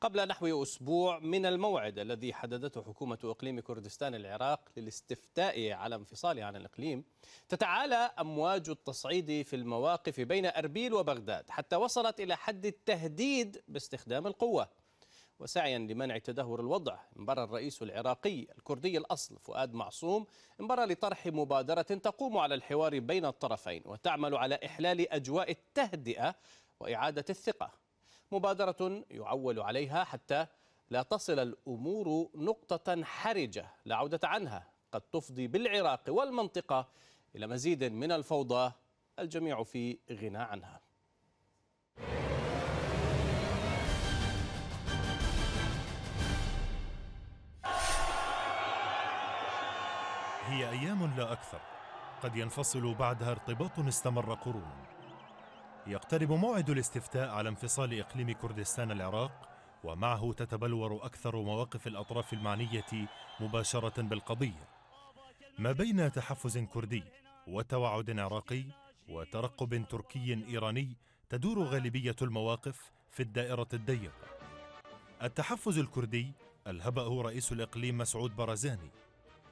قبل نحو أسبوع من الموعد الذي حددته حكومة إقليم كردستان العراق للاستفتاء على انفصاله عن الإقليم تتعالى أمواج التصعيد في المواقف بين أربيل وبغداد حتى وصلت إلى حد التهديد باستخدام القوة وسعيا لمنع تدهور الوضع انبرى الرئيس العراقي الكردي الأصل فؤاد معصوم انبرى لطرح مبادرة تقوم على الحوار بين الطرفين وتعمل على إحلال أجواء التهدئة وإعادة الثقة مبادرة يعول عليها حتى لا تصل الأمور نقطة حرجة لا عودة عنها قد تفضي بالعراق والمنطقة إلى مزيد من الفوضى الجميع في غنى عنها هي أيام لا أكثر قد ينفصل بعدها ارتباط استمر قرون يقترب موعد الاستفتاء على انفصال إقليم كردستان العراق ومعه تتبلور أكثر مواقف الأطراف المعنية مباشرة بالقضية ما بين تحفز كردي وتوعد عراقي وترقب تركي إيراني تدور غالبية المواقف في الدائرة الضيقة التحفز الكردي ألهبه رئيس الإقليم مسعود برزاني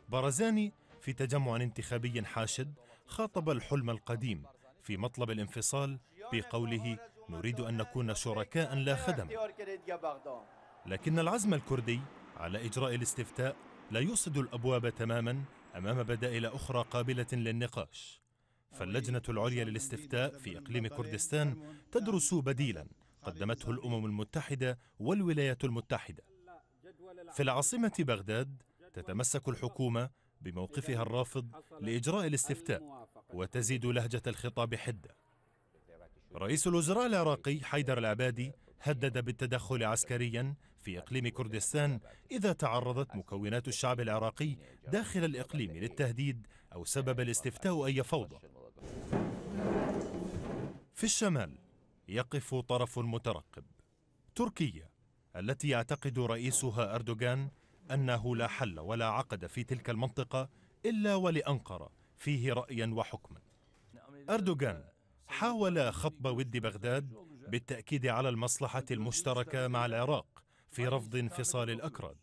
برزاني في تجمع انتخابي حاشد خاطب الحلم القديم في مطلب الانفصال بقوله نريد أن نكون شركاء لا خدم لكن العزم الكردي على إجراء الاستفتاء لا يصد الأبواب تماما أمام بدائل أخرى قابلة للنقاش فاللجنة العليا للاستفتاء في إقليم كردستان تدرس بديلا قدمته الأمم المتحدة والولايات المتحدة في العاصمة بغداد تتمسك الحكومة بموقفها الرافض لإجراء الاستفتاء وتزيد لهجة الخطاب حدة رئيس الوزراء العراقي حيدر العبادي هدد بالتدخل عسكريا في إقليم كردستان إذا تعرضت مكونات الشعب العراقي داخل الإقليم للتهديد أو سبب الاستفتاء أي فوضى في الشمال يقف طرف مترقب تركيا التي يعتقد رئيسها أردوغان أنه لا حل ولا عقد في تلك المنطقة إلا ولأنقرة فيه رأيا وحكما أردوغان حاول خطب ود بغداد بالتأكيد على المصلحة المشتركة مع العراق في رفض انفصال الأكراد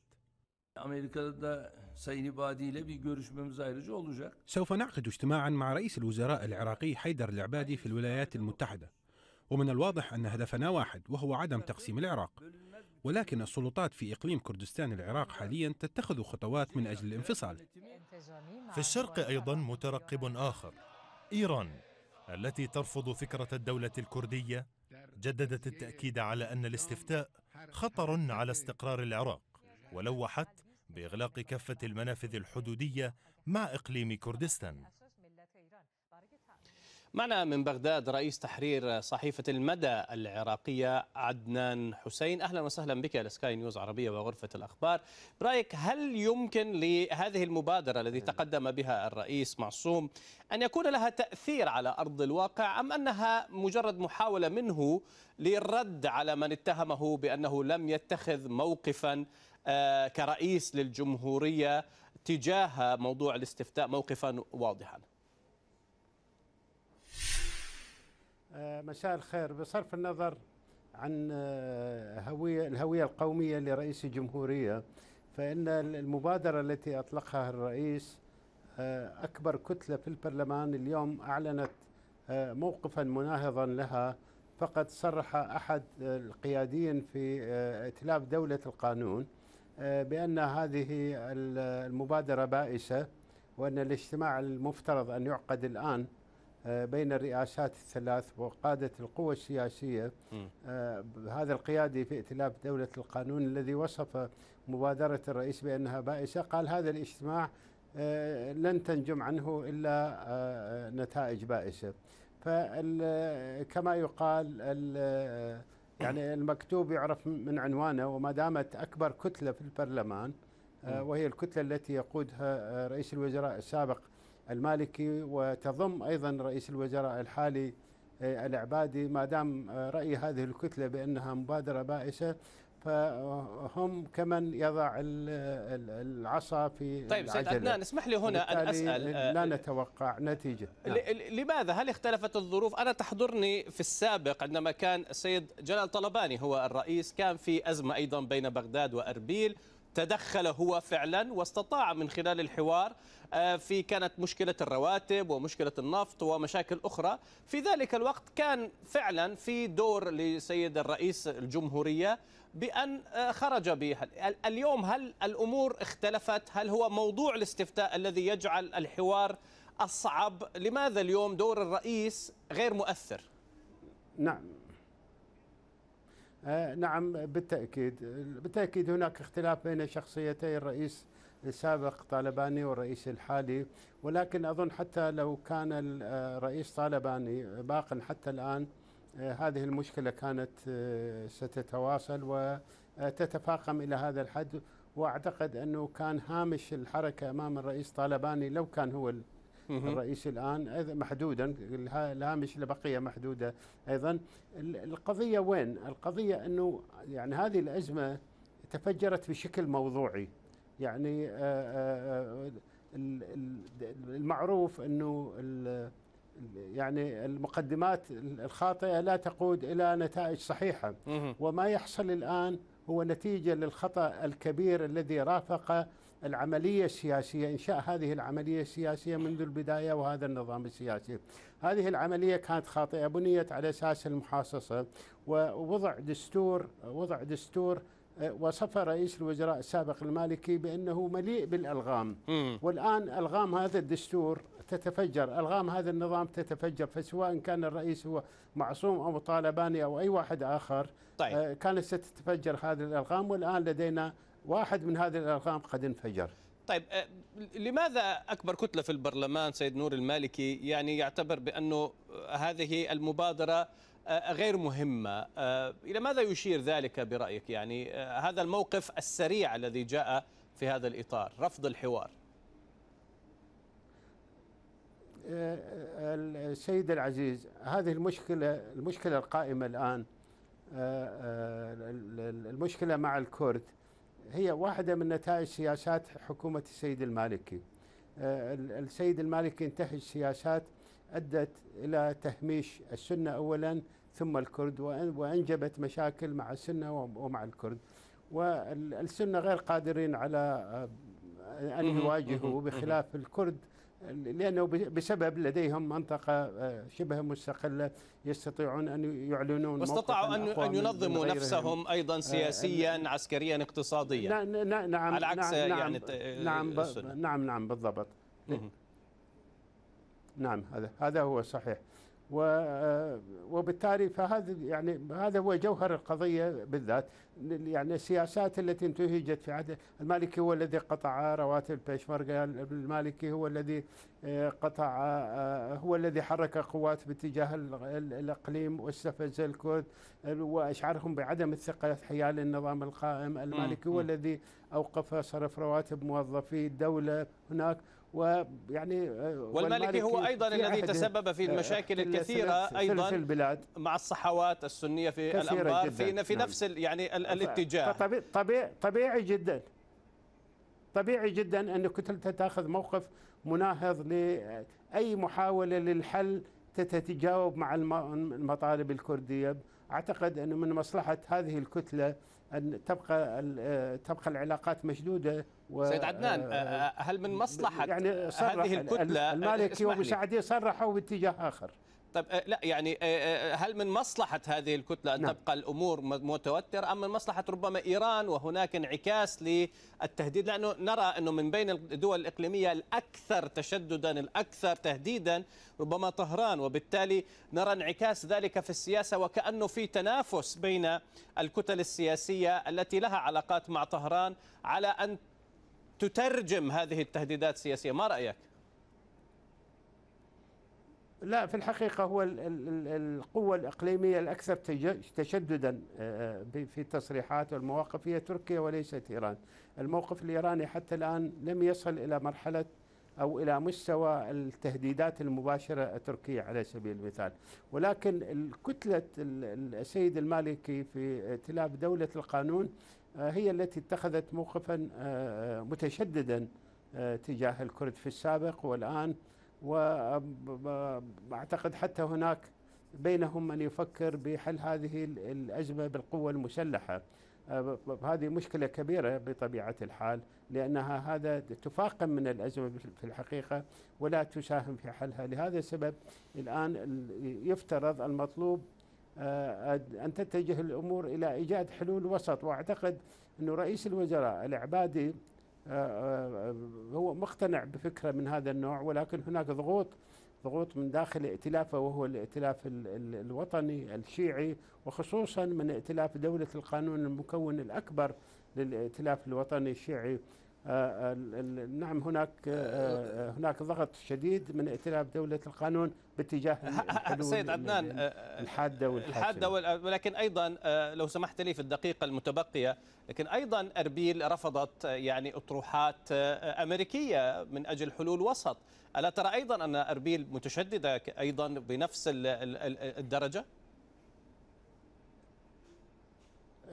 سوف نعقد اجتماعا مع رئيس الوزراء العراقي حيدر العبادي في الولايات المتحدة ومن الواضح أن هدفنا واحد وهو عدم تقسيم العراق ولكن السلطات في إقليم كردستان العراق حاليا تتخذ خطوات من أجل الانفصال في الشرق أيضا مترقب آخر إيران التي ترفض فكرة الدولة الكردية جددت التأكيد على أن الاستفتاء خطر على استقرار العراق ولوحت بإغلاق كافة المنافذ الحدودية مع إقليم كردستان معنا من بغداد رئيس تحرير صحيفة المدى العراقية عدنان حسين أهلا وسهلا بك لسكاي نيوز عربية وغرفة الأخبار برأيك هل يمكن لهذه المبادرة التي تقدم بها الرئيس معصوم أن يكون لها تأثير على أرض الواقع أم أنها مجرد محاولة منه للرد على من اتهمه بأنه لم يتخذ موقفا آه، كرئيس للجمهورية تجاه موضوع الاستفتاء موقفا واضحا آه، مساء الخير بصرف النظر عن آه، هوية الهوية القومية لرئيس الجمهورية فإن المبادرة التي أطلقها الرئيس آه، أكبر كتلة في البرلمان اليوم أعلنت موقفا مناهضا لها فقد صرح أحد القياديين في ائتلاف دولة القانون بأن هذه المبادرة بائسة وأن الاجتماع المفترض أن يعقد الآن بين الرئاسات الثلاث وقادة القوى السياسية آه، هذا القيادي في ائتلاف دولة القانون الذي وصف مبادرة الرئيس بأنها بائسة قال هذا الاجتماع آه، لن تنجم عنه إلا آه، نتائج بائسة فكما يقال يعني المكتوب يعرف من عنوانه وما دامت أكبر كتلة في البرلمان وهي الكتلة التي يقودها رئيس الوزراء السابق المالكي وتضم أيضا رئيس الوزراء الحالي آه، العبادي ما دام آه، رأي هذه الكتلة بأنها مبادرة بائسة فهم كمن يضع العصا في طيب سيد عدنان اسمح لي هنا أن أسأل آه، لا نتوقع نتيجة نعم. لماذا هل اختلفت الظروف أنا تحضرني في السابق عندما كان السيد جلال طلباني هو الرئيس كان في أزمة أيضا بين بغداد وأربيل تدخل هو فعلا واستطاع من خلال الحوار آه، في كانت مشكلة الرواتب ومشكلة النفط ومشاكل أخرى في ذلك الوقت كان فعلا في دور لسيد الرئيس الجمهورية بأن آه، خرج بها اليوم هل الأمور اختلفت هل هو موضوع الاستفتاء الذي يجعل الحوار أصعب لماذا اليوم دور الرئيس غير مؤثر نعم آه، نعم بالتأكيد بالتأكيد هناك اختلاف بين شخصيتي الرئيس السابق طالباني والرئيس الحالي ولكن أظن حتى لو كان الرئيس آه، طالباني باقا حتى الآن آه، هذه المشكلة كانت ستتواصل وتتفاقم إلى هذا الحد وأعتقد أنه كان هامش الحركة أمام الرئيس طالباني لو كان هو الرئيسي الان محدودا الهامش لبقيه محدوده ايضا القضيه وين؟ القضيه انه يعني هذه الازمه تفجرت بشكل موضوعي يعني آه، آه، المعروف انه يعني المقدمات الخاطئه لا تقود الى نتائج صحيحه وما يحصل الان هو نتيجه للخطا الكبير الذي رافق العملية السياسية إنشاء هذه العملية السياسية منذ البداية وهذا النظام السياسي هذه العملية كانت خاطئة بنيت على أساس المحاصصة ووضع دستور وضع دستور آه، وصفه رئيس الوزراء السابق المالكي بانه مليء بالالغام والان الغام هذا الدستور تتفجر الغام هذا النظام تتفجر فسواء كان الرئيس هو معصوم او طالباني او اي واحد اخر طيب. آه، كانت ستتفجر هذه الالغام والان لدينا واحد من هذه الارقام قد انفجر طيب أه، لماذا اكبر كتله في البرلمان سيد نور المالكي يعني يعتبر بانه هذه المبادره أه، غير مهمه أه، الى ماذا يشير ذلك برايك يعني هذا الموقف السريع الذي جاء في هذا الاطار رفض الحوار السيد العزيز هذه المشكله المشكله القائمه الان المشكله مع الكرد هي واحدة من نتائج سياسات حكومة السيد المالكي آه، السيد المالكي انتهج سياسات أدت إلى تهميش السنة أولا ثم الكرد وأنجبت مشاكل مع السنة ومع الكرد والسنة غير قادرين على آه، أن يواجهوا بخلاف الكرد لأنه بسبب لديهم منطقة آه، شبه مستقلة يستطيعون أن يعلنون واستطاعوا أن أن ينظموا نفسهم أيضا آه، سياسيا عسكريا اقتصاديا نعم نعم على عكس نعم, نعم، يعني نعم نعم،, نعم نعم بالضبط نعم هذا هذا هو صحيح آه، وبالتالي فهذا يعني هذا هو جوهر القضيه بالذات يعني السياسات التي انتهجت في عهد المالكي هو الذي قطع رواتب البشمركة المالكي هو الذي آه، قطع آه، هو الذي حرك قوات باتجاه الاقليم واستفز الكرد واشعرهم بعدم الثقه حيال النظام القائم المالكي هو الذي اوقف صرف رواتب موظفي الدوله هناك ويعني آه، والمالكي هو ايضا الذي تسبب في المشاكل الكثيره في ايضا في آه، البلاد مع الصحوات السنيه في الانبار في, نعم. نفس يعني الاتجاه طبيعي طبيعي جدا طبيعي جدا انك انت تاخذ موقف مناهض لاي محاوله للحل تتجاوب مع المطالب الكرديه اعتقد انه من مصلحه هذه الكتله ان تبقى آه، تبقى العلاقات مشدوده و سيد عدنان آه، آه، هل من مصلحه يعني هذه الكتله المالكي ومساعديه صرحوا باتجاه اخر طيب لا يعني آه، آه، هل من مصلحة هذه الكتلة أن نعم. تبقى الأمور متوترة أم من مصلحة ربما إيران وهناك انعكاس للتهديد لأنه نرى أنه من بين الدول الإقليمية الأكثر تشددا الأكثر تهديدا ربما طهران وبالتالي نرى انعكاس ذلك في السياسة وكأنه في تنافس بين الكتل السياسية التي لها علاقات مع طهران على أن تترجم هذه التهديدات السياسية ما رأيك؟ لا في الحقيقة هو القوة الإقليمية الأكثر تشددا آه، في التصريحات والمواقف هي تركيا وليست إيران الموقف الإيراني حتى الآن لم يصل إلى مرحلة أو إلى مستوى التهديدات المباشرة التركية على سبيل المثال ولكن كتلة السيد المالكي في ائتلاف دولة القانون آه، هي التي اتخذت موقفا آه، متشددا تجاه الكرد في السابق والآن واعتقد حتى هناك بينهم من يفكر بحل هذه الازمه بالقوه المسلحه آه، هذه مشكله كبيره بطبيعه الحال لانها هذا تفاقم من الازمه في الحقيقه ولا تساهم في حلها لهذا السبب الان يفترض المطلوب آه، ان تتجه الامور الى ايجاد حلول وسط واعتقد انه رئيس الوزراء العبادي آه، آه، هو مقتنع بفكرة من هذا النوع ولكن هناك ضغوط ضغوط من داخل ائتلافه وهو الائتلاف الوطني الشيعي وخصوصا من ائتلاف دولة القانون المكون الأكبر للائتلاف الوطني الشيعي آه، آه، نعم هناك آه، هناك ضغط شديد من ائتلاف دولة القانون باتجاه سيد عدنان يعني الحادة والحادة ولكن أيضا لو سمحت لي في الدقيقة المتبقية لكن أيضا أربيل رفضت يعني أطروحات أمريكية من أجل حلول وسط ألا ترى أيضا أن أربيل متشددة أيضا بنفس الدرجة؟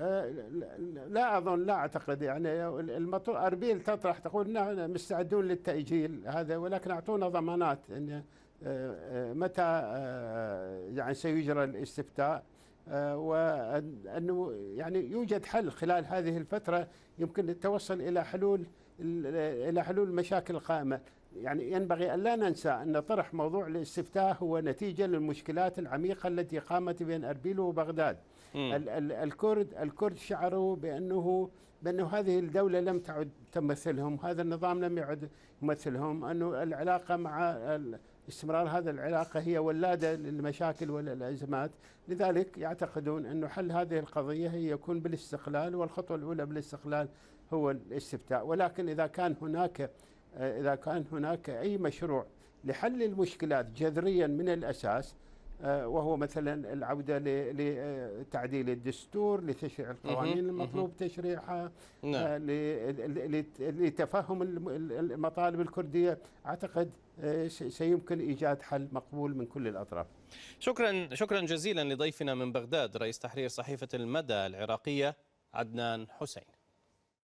آه، لا أظن لا أعتقد يعني أربيل تطرح تقول نحن مستعدون للتأجيل هذا ولكن أعطونا ضمانات أن آه، آه، متى يعني سيجرى الاستفتاء وأنه يعني يوجد حل خلال هذه الفترة يمكن التوصل إلى حلول إلى حلول المشاكل القائمة يعني ينبغي أن لا ننسى أن طرح موضوع الاستفتاء هو نتيجة للمشكلات العميقة التي قامت بين أربيل وبغداد ال ال الكرد الكرد شعروا بانه بانه هذه الدوله لم تعد تمثلهم، هذا النظام لم يعد يمثلهم، انه العلاقه مع استمرار هذه العلاقه هي ولاده للمشاكل والازمات، لذلك يعتقدون انه حل هذه القضيه هي يكون بالاستقلال والخطوه الاولى بالاستقلال هو الاستفتاء، ولكن اذا كان هناك اذا كان هناك اي مشروع لحل المشكلات جذريا من الاساس آه، وهو مثلا العوده لتعديل آه، الدستور لتشريع القوانين المطلوب تشريعها نعم. لتفهم المطالب الكرديه اعتقد آه، سيمكن ايجاد حل مقبول من كل الاطراف. شكرا شكرا جزيلا لضيفنا من بغداد رئيس تحرير صحيفه المدى العراقيه عدنان حسين.